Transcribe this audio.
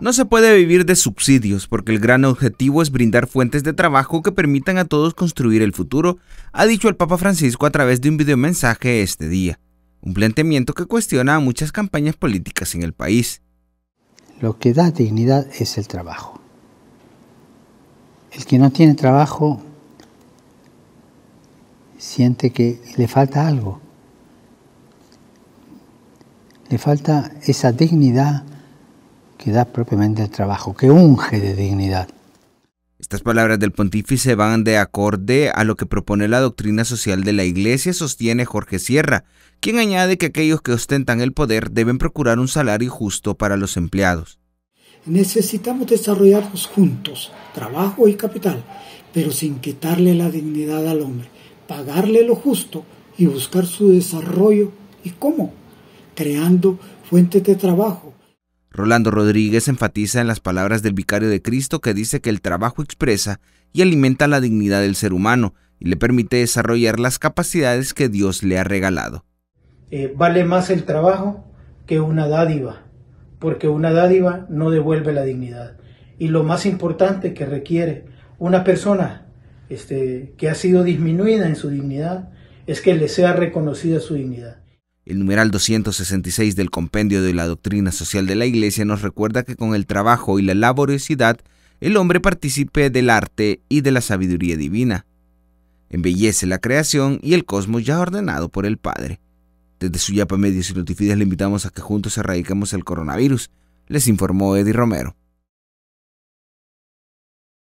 No se puede vivir de subsidios porque el gran objetivo es brindar fuentes de trabajo que permitan a todos construir el futuro, ha dicho el Papa Francisco a través de un videomensaje este día, un planteamiento que cuestiona a muchas campañas políticas en el país. Lo que da dignidad es el trabajo. El que no tiene trabajo siente que le falta algo, le falta esa dignidad propiamente el trabajo, que unge de dignidad. Estas palabras del pontífice van de acorde a lo que propone la doctrina social de la Iglesia, sostiene Jorge Sierra, quien añade que aquellos que ostentan el poder deben procurar un salario justo para los empleados. Necesitamos desarrollar juntos, trabajo y capital, pero sin quitarle la dignidad al hombre, pagarle lo justo y buscar su desarrollo. ¿Y cómo? Creando fuentes de trabajo, Rolando Rodríguez enfatiza en las palabras del vicario de Cristo que dice que el trabajo expresa y alimenta la dignidad del ser humano y le permite desarrollar las capacidades que Dios le ha regalado. Eh, vale más el trabajo que una dádiva, porque una dádiva no devuelve la dignidad. Y lo más importante que requiere una persona este, que ha sido disminuida en su dignidad es que le sea reconocida su dignidad. El numeral 266 del Compendio de la Doctrina Social de la Iglesia nos recuerda que con el trabajo y la laboriosidad el hombre participe del arte y de la sabiduría divina. Embellece la creación y el cosmos ya ordenado por el Padre. Desde su yapa Medios y Noticias le invitamos a que juntos erradiquemos el coronavirus, les informó Eddie Romero.